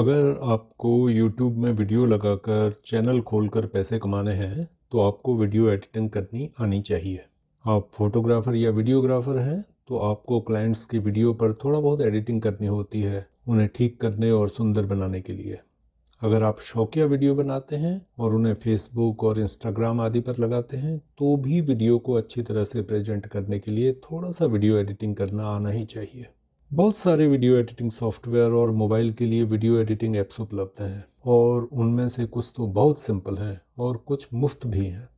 अगर आपको यूट्यूब में वीडियो लगाकर चैनल खोलकर पैसे कमाने हैं तो आपको वीडियो एडिटिंग करनी आनी चाहिए आप फोटोग्राफर या वीडियोग्राफर हैं तो आपको क्लाइंट्स की वीडियो पर थोड़ा बहुत एडिटिंग करनी होती है उन्हें ठीक करने और सुंदर बनाने के लिए अगर आप शौकिया वीडियो बनाते हैं और उन्हें फेसबुक और इंस्टाग्राम आदि पर लगाते हैं तो भी वीडियो को अच्छी तरह से प्रेजेंट करने के लिए थोड़ा सा वीडियो एडिटिंग करना आना ही चाहिए बहुत सारे वीडियो एडिटिंग सॉफ्टवेयर और मोबाइल के लिए वीडियो एडिटिंग ऐप्स उपलब्ध हैं और उनमें से कुछ तो बहुत सिंपल हैं और कुछ मुफ्त भी हैं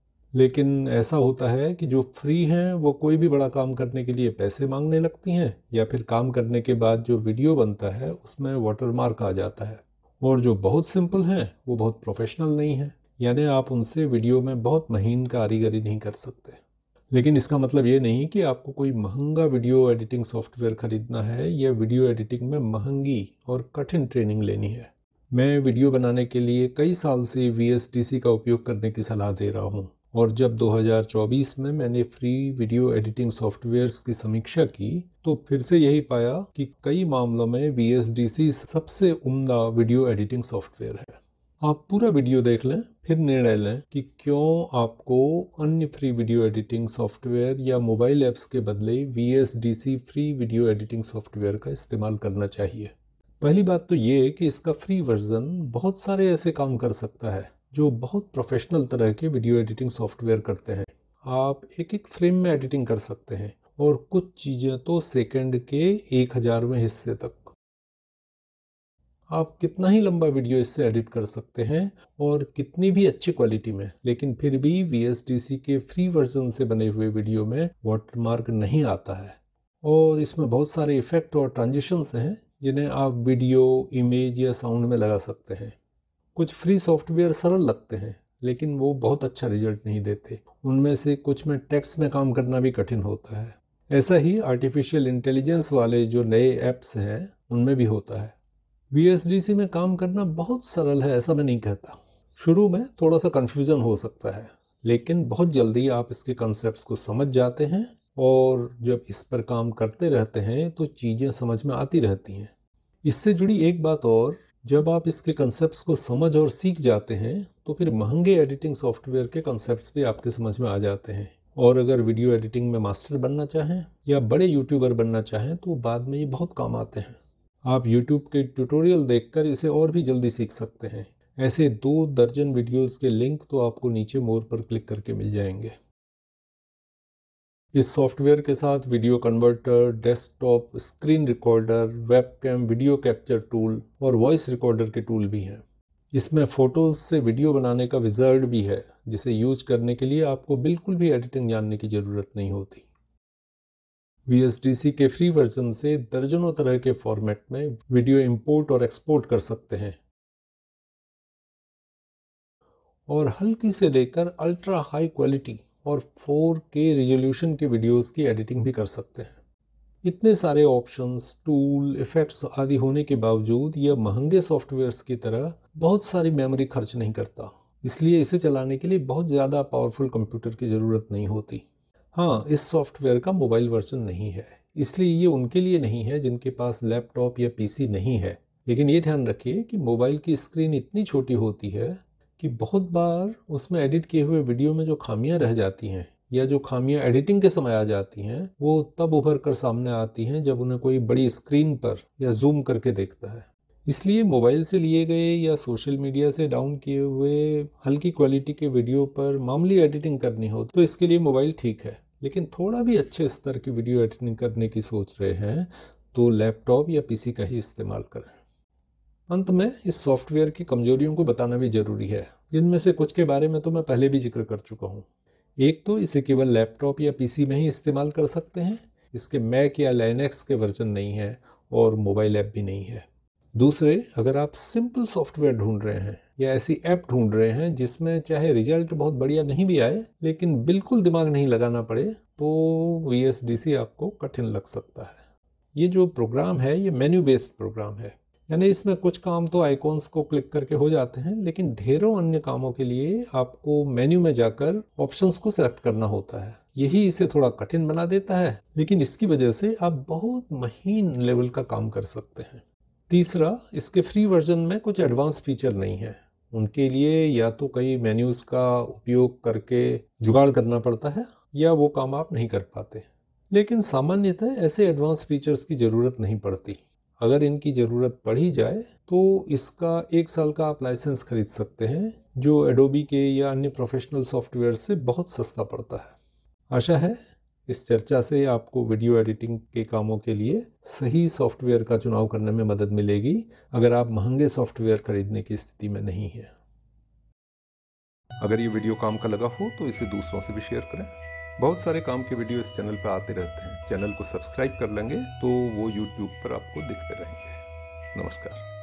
लेकिन ऐसा होता है कि जो फ्री हैं वो कोई भी बड़ा काम करने के लिए पैसे मांगने लगती हैं या फिर काम करने के बाद जो वीडियो बनता है उसमें वाटरमार्क आ जाता है और जो बहुत सिंपल हैं वो बहुत प्रोफेशनल नहीं हैं यानी आप उनसे वीडियो में बहुत महीन कारीगरी नहीं कर सकते लेकिन इसका मतलब ये नहीं कि आपको कोई महंगा वीडियो एडिटिंग सॉफ्टवेयर ख़रीदना है या वीडियो एडिटिंग में महंगी और कठिन ट्रेनिंग लेनी है मैं वीडियो बनाने के लिए कई साल से वी का उपयोग करने की सलाह दे रहा हूँ और जब 2024 में मैंने फ्री वीडियो एडिटिंग सॉफ्टवेयर्स की समीक्षा की तो फिर से यही पाया कि कई मामलों में वी सबसे उम्दा वीडियो एडिटिंग सॉफ्टवेयर है आप पूरा वीडियो देख लें फिर निर्णय लें कि क्यों आपको अन्य फ्री वीडियो एडिटिंग सॉफ्टवेयर या मोबाइल ऐप्स के बदले V free video editing software का इस्तेमाल करना चाहिए पहली बात तो ये कि इसका फ्री वर्जन बहुत सारे ऐसे काम कर सकता है जो बहुत प्रोफेशनल तरह के वीडियो एडिटिंग सॉफ्टवेयर करते हैं आप एक एक फ्रेम में एडिटिंग कर सकते हैं और कुछ चीज़ें तो सेकंड के एक हज़ारवें हिस्से तक आप कितना ही लंबा वीडियो इससे एडिट कर सकते हैं और कितनी भी अच्छी क्वालिटी में लेकिन फिर भी वी के फ्री वर्जन से बने हुए वीडियो में वाटरमार्क नहीं आता है और इसमें बहुत सारे इफ़ेक्ट और ट्रांजिशंस हैं जिन्हें आप वीडियो इमेज या साउंड में लगा सकते हैं कुछ फ्री सॉफ्टवेयर सरल लगते हैं लेकिन वो बहुत अच्छा रिजल्ट नहीं देते उनमें से कुछ में टेक्स्ट में काम करना भी कठिन होता है ऐसा ही आर्टिफिशियल इंटेलिजेंस वाले जो नए ऐप्स हैं उनमें भी होता है वी में काम करना बहुत सरल है ऐसा मैं नहीं कहता शुरू में थोड़ा सा कन्फ्यूज़न हो सकता है लेकिन बहुत जल्दी आप इसके कॉन्सेप्ट्स को समझ जाते हैं और जब इस पर काम करते रहते हैं तो चीज़ें समझ में आती रहती हैं इससे जुड़ी एक बात और जब आप इसके कॉन्सेप्ट्स को समझ और सीख जाते हैं तो फिर महंगे एडिटिंग सॉफ्टवेयर के कॉन्सेप्ट्स भी आपके समझ में आ जाते हैं और अगर वीडियो एडिटिंग में मास्टर बनना चाहें या बड़े यूट्यूबर बनना चाहें तो बाद में ये बहुत काम आते हैं आप YouTube के ट्यूटोरियल देखकर इसे और भी जल्दी सीख सकते हैं ऐसे दो दर्जन वीडियोस के लिंक तो आपको नीचे मोर पर क्लिक करके मिल जाएंगे इस सॉफ्टवेयर के साथ video converter desktop screen recorder webcam video capture tool और वॉइस रिकॉर्डर के टूल भी हैं इसमें फ़ोटोज़ से वीडियो बनाने का विजर्ड भी है जिसे यूज करने के लिए आपको बिल्कुल भी एडिटिंग जानने की ज़रूरत नहीं होती वी के फ्री वर्जन से दर्जनों तरह के फॉर्मेट में वीडियो इंपोर्ट और एक्सपोर्ट कर सकते हैं और हल्की से लेकर अल्ट्रा हाई क्वालिटी और 4K रिजोल्यूशन के वीडियोस की एडिटिंग भी कर सकते हैं इतने सारे ऑप्शंस, टूल इफ़ेक्ट्स आदि होने के बावजूद यह महंगे सॉफ्टवेयर्स की तरह बहुत सारी मेमोरी खर्च नहीं करता इसलिए इसे चलाने के लिए बहुत ज़्यादा पावरफुल कंप्यूटर की ज़रूरत नहीं होती हाँ इस सॉफ्टवेयर का मोबाइल वर्जन नहीं है इसलिए ये उनके लिए नहीं है जिनके पास लैपटॉप या पीसी नहीं है लेकिन ये ध्यान रखिए कि मोबाइल की स्क्रीन इतनी छोटी होती है कि बहुत बार उसमें एडिट किए हुए वीडियो में जो खामियां रह जाती हैं या जो खामियां एडिटिंग के समय आ जाती हैं वो तब उभर कर सामने आती हैं जब उन्हें कोई बड़ी स्क्रीन पर या जूम करके देखता है इसलिए मोबाइल से लिए गए या सोशल मीडिया से डाउन किए हुए हल्की क्वालिटी के वीडियो पर मामूली एडिटिंग करनी हो तो इसके लिए मोबाइल ठीक है लेकिन थोड़ा भी अच्छे स्तर की वीडियो एडिटिंग करने की सोच रहे हैं तो लैपटॉप या पीसी का ही इस्तेमाल करें अंत में इस सॉफ्टवेयर की कमजोरियों को बताना भी जरूरी है जिनमें से कुछ के बारे में तो मैं पहले भी जिक्र कर चुका हूँ एक तो इसे केवल लैपटॉप या पीसी में ही इस्तेमाल कर सकते हैं इसके मैक या लाइनेक्स के वर्जन नहीं है और मोबाइल ऐप भी नहीं है दूसरे अगर आप सिंपल सॉफ्टवेयर ढूंढ रहे हैं या ऐसी ऐप ढूंढ रहे हैं जिसमें चाहे रिजल्ट बहुत बढ़िया नहीं भी आए लेकिन बिल्कुल दिमाग नहीं लगाना पड़े तो वी आपको कठिन लग सकता है ये जो प्रोग्राम है ये मेन्यू बेस्ड प्रोग्राम है यानी इसमें कुछ काम तो आइकॉन्स को क्लिक करके हो जाते हैं लेकिन ढेरों अन्य कामों के लिए आपको मेन्यू में जाकर ऑप्शंस को सिलेक्ट करना होता है यही इसे थोड़ा कठिन बना देता है लेकिन इसकी वजह से आप बहुत महीन लेवल का काम कर सकते हैं तीसरा इसके फ्री वर्जन में कुछ एडवांस फीचर नहीं है उनके लिए या तो कई मेन्यूज़ का उपयोग करके जुगाड़ करना पड़ता है या वो काम आप नहीं कर पाते लेकिन सामान्यतः ऐसे एडवांस फीचर्स की ज़रूरत नहीं पड़ती अगर इनकी ज़रूरत पड़ी जाए तो इसका एक साल का आप लाइसेंस खरीद सकते हैं जो एडोबी के या अन्य प्रोफेशनल सॉफ्टवेयर से बहुत सस्ता पड़ता है आशा है इस चर्चा से आपको वीडियो एडिटिंग के कामों के लिए सही सॉफ्टवेयर का चुनाव करने में मदद मिलेगी अगर आप महंगे सॉफ्टवेयर खरीदने की स्थिति में नहीं है अगर ये वीडियो काम का लगा हो तो इसे दूसरों से भी शेयर करें बहुत सारे काम के वीडियो इस चैनल पर आते रहते हैं चैनल को सब्सक्राइब कर लेंगे तो वो यूट्यूब पर आपको दिखते रहेंगे नमस्कार